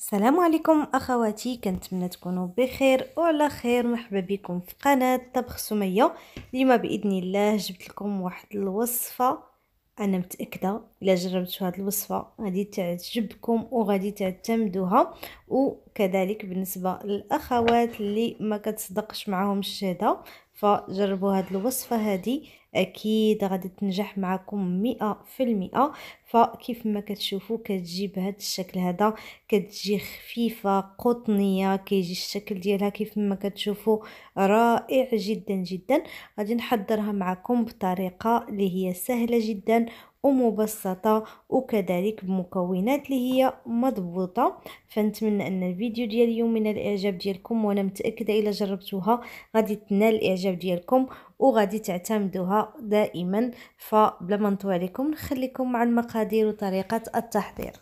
السلام عليكم اخواتي كنتمنى تكونوا بخير وعلى خير مرحبا بكم في قناه طبخ سميه اليوم باذن الله جبت لكم واحد الوصفه انا متاكده الا جربتوا هذه الوصفه غادي تعجبكم وغادي تعتمدوها وكذلك بالنسبه للاخوات اللي ما كتصدقش معاهم الشهاده فجربوا هذه الوصفه هذه اكيد غادي تنجح معكم مئة في المئة فكيف ما كتشوفوا كتجي بهذا الشكل هذا كتجي خفيفة قطنية كيجي الشكل ديالها كيف ما كتشوفوا رائع جدا جدا غادي نحضرها معكم بطريقة اللي هي سهلة جدا ومبسطة وكذلك بمكونات اللي هي مضبوطة فنتمنى ان الفيديو ديال اليوم من الاعجاب ديالكم وانا متأكدة الى جربتوها غادي تنال الاعجاب ديالكم وغادي تعتمدوها دائما فبلا ما عليكم نخليكم مع المقادير وطريقه التحضير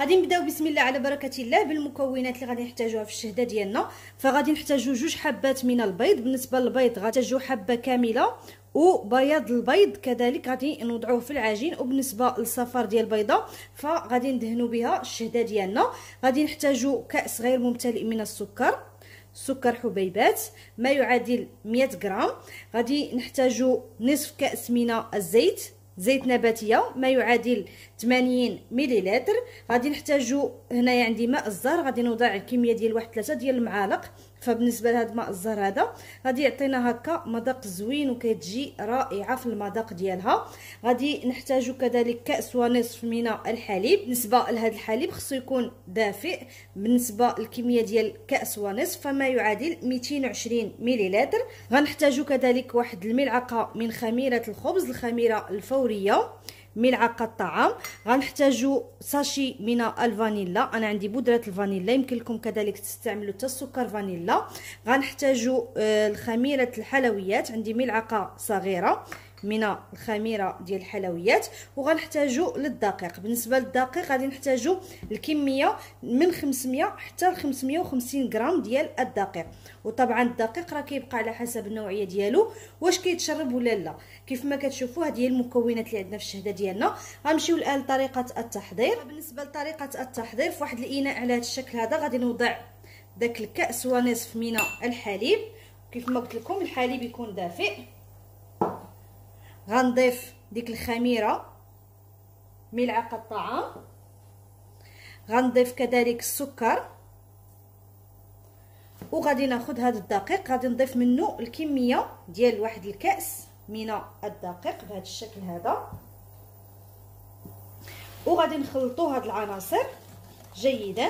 غادي نبداو بسم الله على بركه الله بالمكونات اللي غادي نحتاجوها في الشهده ديالنا فغادي نحتاجو جوج حبات من البيض بالنسبه للبيض غنحتاجو حبه كامله وبياض البيض كذلك غادي نوضعوه في العجين وبالنسبه للصفار ديال البيضه فغادي ندهنو بها الشهده ديالنا غادي نحتاجو كاس غير ممتلئ من السكر سكر حبيبات ما يعادل 100 غرام غادي نحتاج نصف كأس من الزيت زيت نباتيه ما يعادل 80 مليلتر غادي نحتاجو هنايا عندي ماء الزهر غادي نوضع الكميه ديال واحد 3 ديال المعالق فبالنسبه لهذا الماء الزهر هذا غادي يعطينا هكا مذاق زوين وكتجي رائعه في المذاق ديالها غادي نحتاجو كذلك كاس ونصف من الحليب بالنسبه لهذا الحليب خصو يكون دافئ بالنسبه للكميه ديال كاس ونصف فما يعادل 220 مليلتر غنحتاجو كذلك واحد الملعقه من خميره الخبز الخميره الفوريه ملعقه طعام غنحتاجو ساشي من الفانيلا انا عندي بودره الفانيلا يمكن لكم كذلك تستعملوا حتى السكر فانيلا غنحتاجو آه، الخميره الحلويات عندي ملعقه صغيره من الخميره ديال الحلويات وغنحتاجو للدقيق بالنسبه للدقيق غادي نحتاجو الكميه من 500 حتى ل 550 غرام ديال الدقيق وطبعا الدقيق راه كيبقى على حسب النوعيه ديالو واش كيتشرب ولا لا كيف ما كتشوفوا هذه هي المكونات اللي عندنا في الشهده ديالنا غنمشيو الان لطريقه التحضير بالنسبه لطريقه التحضير في واحد الاناء على هذا الشكل هذا غادي نوضع داك الكاس ونصف من الحليب كيف ما قلت لكم الحليب يكون دافئ غنضيف ديك الخميره ملعقه طعام غنضيف كذلك السكر وغادي ناخذ هذا الدقيق غادي نضيف منه الكميه ديال واحد الكاس من الدقيق بهذا الشكل هذا وغادي نخلطوا هاد العناصر جيدا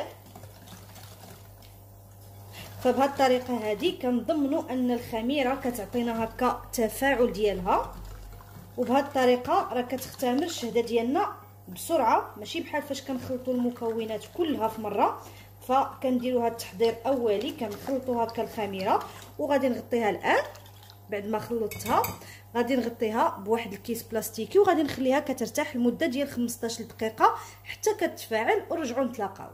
فبهذه الطريقه هذه كنضمنوا ان الخميره كتعطينا هكا تفاعل ديالها وبهاد الطريقه راه كتختمر الشهده ديالنا بسرعه ماشي بحال فاش كنخلطوا المكونات كلها في مره فكنديروا هاد التحضير اولي كنخلطوا هكا الخميره وغادي نغطيها الان بعد ما خلطتها غادي نغطيها بواحد الكيس بلاستيكي وغادي نخليها كترتاح لمده ديال 15 دقيقه حتى كتفاعل ونرجعوا نتلاقاو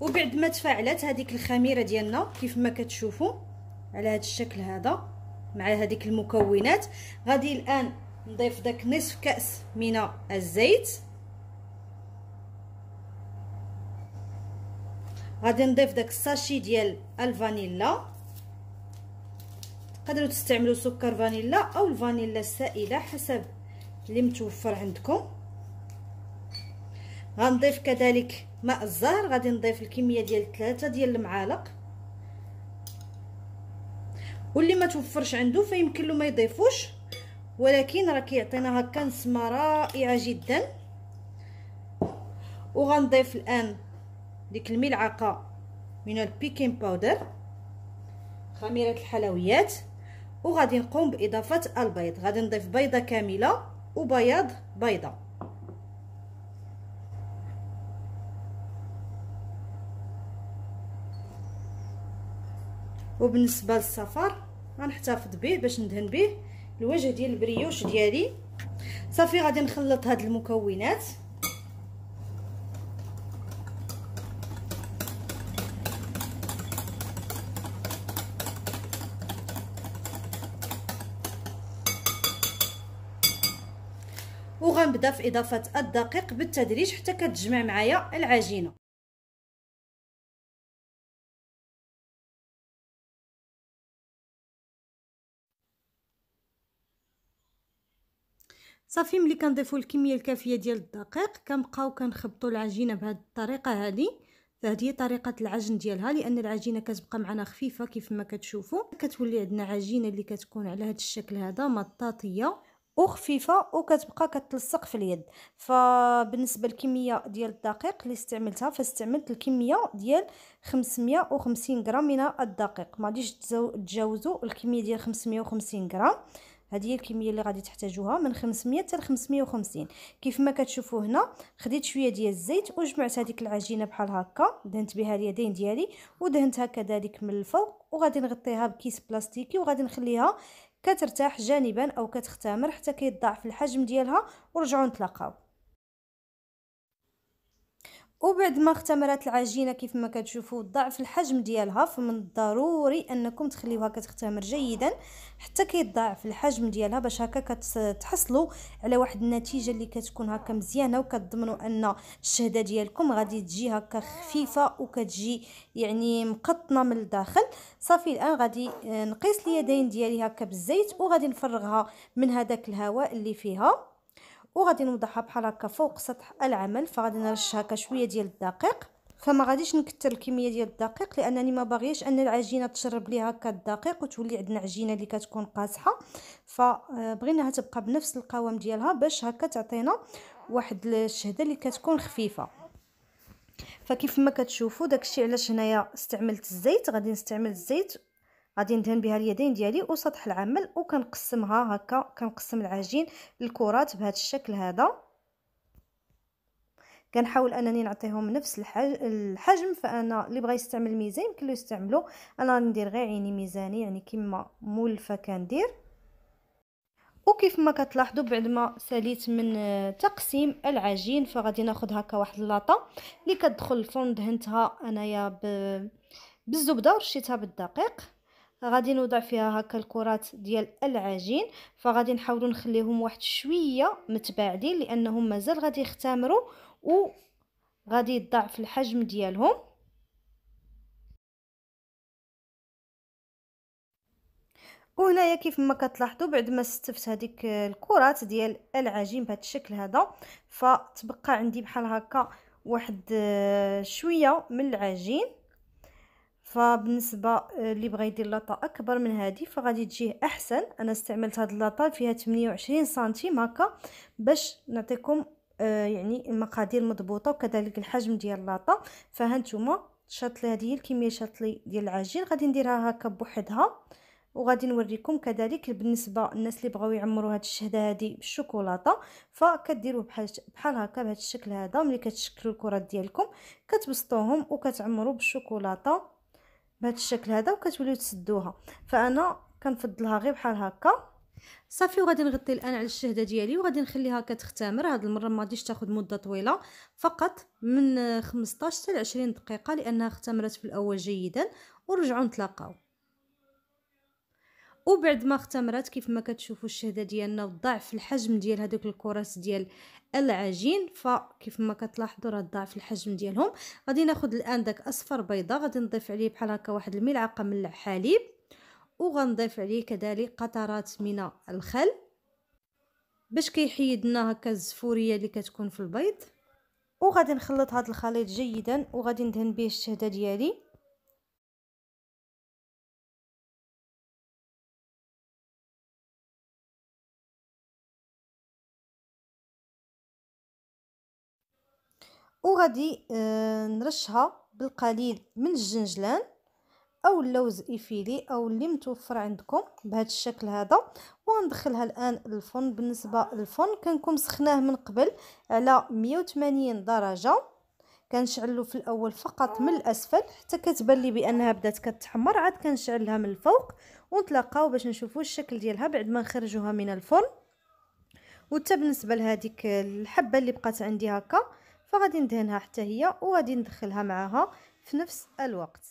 وبعد ما تفاعلت هذيك الخميره ديالنا كيف ما كتشوفوا على هذا الشكل هذا مع هذيك المكونات غادي الان نضيف داك نصف كاس من الزيت غادي نضيف داك الساشي ديال الفانيلا تقدروا تستعملوا سكر فانيلا او الفانيلا السائله حسب اللي متوفر عندكم غنضيف كذلك ماء الزهر غادي نضيف الكميه ديال ثلاثة ديال المعالق واللي ما توفرش عنده فيمكن له ما يضيفوش ولكن راه كيعطينا هكا نسمه رائعه جدا وغنضيف الان ديك الملعقه من البيكين باودر خميره الحلويات وغادي نقوم باضافه البيض غادي نضيف بيضه كامله وبياض بيضه وبالنسبه للسفر غنحتفظ به باش ندهن به الوجه ديال البريوش ديالي صافي غادي نخلط هاد المكونات وغنبدا في اضافه الدقيق بالتدريج حتى كتجمع معايا العجينه صافي ملي كنضيفو الكميه الكافيه ديال الدقيق كنبقاو كنخبطوا العجينه بهذه الطريقه هذه هي طريقه العجن ديالها لان العجينه كتبقى معنا خفيفه كيف ما كتشوفوا كتولي عندنا عجينه اللي كتكون على هذا الشكل هذا مطاطيه وخفيفه وكتبقى كتلصق في اليد فبالنسبه للكميه ديال الدقيق اللي استعملتها فاستعملت الكميه ديال 550 غرام من الدقيق ما غاديش تجاوزوا الكميه ديال 550 غرام هذه هي الكميه اللي غادي تحتاجوها من 500 حتى ل 550 كيف ما كتشوفوا هنا خديت شويه ديال الزيت وجمعت هذيك العجينه بحال هكا دهنت بها اليدين ديالي ودهنتها كذلك من الفوق وغادي نغطيها بكيس بلاستيكي وغادي نخليها كترتاح جانبا او كتختمر حتى كيتضاعف الحجم ديالها ورجعوا نتلاقاو وبعد ما اختمرت العجينه كيف ما كتشوفوا ضعف الحجم ديالها فمن الضروري انكم تخليوها كتختمر جيدا حتى كيضاعف الحجم ديالها باش هكا كتحصلوا على واحد النتيجه اللي كتكون هكا مزيانه وكتضمنوا ان الشهده ديالكم غادي تجي هكا خفيفه وكتجي يعني مقطنه من الداخل صافي الان غادي آه، نقيس اليدين ديالي هكا بالزيت وغادي نفرغها من هذاك الهواء اللي فيها وغادي نوضعها بحال هكا فوق سطح العمل فغادي نرشها كشويه ديال الدقيق فما غاديش نكثر الكميه ديال الدقيق لانني ما باغياش ان العجينه تشرب ليها هكا الدقيق وتولي عندنا عجينه اللي كتكون قاصحه فبغيناها آه، تبقى بنفس القوام ديالها باش هكا تعطينا واحد الشهده اللي كتكون خفيفه فكيف ما كتشوفوا داكشي علاش هنايا استعملت الزيت غادي نستعمل الزيت غادي ندهن بها اليدين ديالي وسطح العمل وكنقسمها هكا كنقسم العجين الكرات بهذا الشكل هذا كنحاول انني نعطيهم نفس الحجم فانا اللي بغى يستعمل ميزان يمكن له يستعملو انا ندير غير عيني ميزاني يعني كما مولفه كندير وكيف ما كتلاحظوا بعد ما ساليت من آه، تقسيم العجين فغادي ناخذ هكا واحد اللاطه اللي كتدخل الفرن دهنتها انايا بالزبده ورشيتها بالدقيق غادي نوضع فيها هكا الكرات ديال العجين فغادي نحاولوا نخليهم واحد شويه متباعدين لانهم مازال غادي يختمروا وغادي يضعف الحجم ديالهم وهنايا كيف ما كتلاحظوا بعد ما استفت هذيك الكرات ديال العجين بهذا الشكل هذا فتبقى عندي بحال هكا واحد شويه من العجين فبالنسبه آه، اللي بغى يدير لاطا اكبر من هذه فغادي تجيه احسن انا استعملت هذه اللاطا فيها 28 سنتيم هكا باش نعطيكم آه، يعني المقادير مضبوطه وكذلك الحجم ديال اللاطا فها نتوما هذه الكميه شاطلي ديال العجين غادي نديرها هكا بوحدها وغادي نوريكم كذلك بالنسبه للناس اللي بغاو يعمروا هذه الشهده هذه بالشوكولاته فكديروه بحال بحال هكا بهذا الشكل هذا ملي كتشكلوا الكرات ديالكم كتبسطوهم وكتعمروا بالشوكولاته بهذا الشكل هذا وكتوليو تسدوها فانا كنفضلها غير بحال هكا صافي وغادي نغطي الان على الشهده ديالي وغادي نخليها كتختمر هاد المره ما غاديش تاخذ مده طويله فقط من 15 حتى 20 دقيقه لانها اختمرت في الاول جيدا ورجعوا نتلاقاو وبعد ما اختمرت كيف ما كتشوفوا الشهده ديالنا والضعف الحجم ديال هذوك الكرات ديال العجين فكيف ما كتلاحظوا راه ضعف الحجم ديالهم غادي ناخذ الان داك اصفر بيضه غادي نضيف عليه بحال هكا واحد الملعقه من الحليب وغنضيف عليه كذلك قطرات من الخل باش كيحيد لنا هكا الزفوريه اللي كتكون في البيض وغادي نخلط هذا الخليط جيدا وغادي ندهن به الشهده ديالي وغادي آه، نرشها بالقليل من الجنجلان او اللوز الافيلي او اللي متوفر عندكم بهذا الشكل هذا وندخلها الان الفرن بالنسبه للفرن كنكون سخناه من قبل على 180 درجه كنشعلو في الاول فقط من الاسفل حتى كتبان لي بانها بدات كتحمر عاد كنشعلها من الفوق ونتلاقاو باش نشوفو الشكل ديالها بعد ما نخرجوها من الفرن وحتى بالنسبه لهذيك الحبه اللي بقات عندي هكا فغادي ندهنها حتى هي وغادي ندخلها معاها في نفس الوقت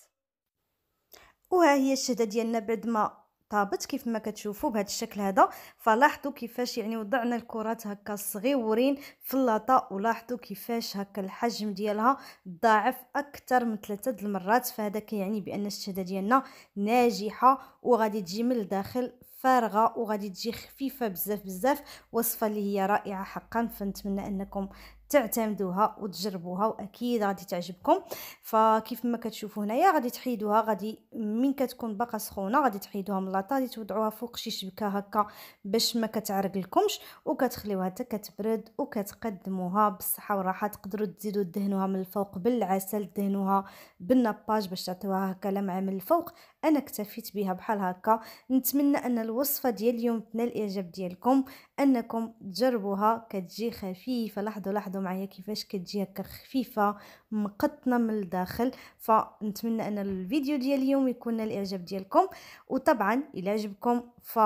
وها هي الشهده ديالنا بعد ما طابت كيف ما كتشوفوا بهذا الشكل هذا فلاحظوا كيفاش يعني وضعنا الكرات هكا صغيورين في اللاطه ولاحظوا كيفاش هكا الحجم ديالها ضاعف اكثر من ثلاثه د المرات فهذا كيعني بان الشهده ديالنا ناجحه وغادي تجي من الداخل فارغه وغادي تجي خفيفه بزاف بزاف وصفه اللي هي رائعه حقا فنتمنى انكم تعتمدوها وتجربوها واكيد غادي تعجبكم فكيف ما كتشوفوا هنايا غادي تحيدوها غادي من كتكون باقا سخونه غادي تحيدوها من لاطا غادي توضعوها فوق شي شبكه هكا باش ما كتعرق لكمش وكتخليوها حتى كتبرد وكتقدموها بالصحه والراحه تقدروا تزيدوا دهنوها من الفوق بالعسل دهنوها بالنباج باش تعطيوها هكا لمعه من الفوق انا اكتفيت بها بحال هكا نتمنى ان الوصفه ديال اليوم تنال الاعجاب ديالكم انكم تجربوها كتجي خفيفه لاحظوا لاحظوا معايا كيفاش كتجي هكا خفيفه مقطنه من الداخل فنتمنى ان الفيديو ديال اليوم يكون الاعجاب ديالكم وطبعا الى عجبكم ف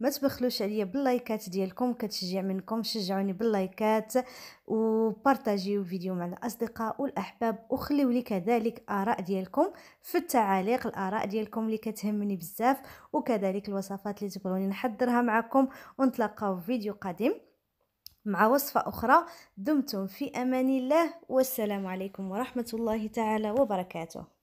ما تبخلوش عليا باللايكات ديالكم كتشجيع منكم شجعوني باللايكات وبارطاجيو الفيديو مع الاصدقاء والاحباب وخليو لي كذلك اراء ديالكم في التعاليق الاراء ديالكم اللي كتهمني بزاف وكذلك الوصفات اللي تبغوني نحضرها معكم ونتلاقاو في فيديو قادم مع وصفه اخرى دمتم في امان الله والسلام عليكم ورحمه الله تعالى وبركاته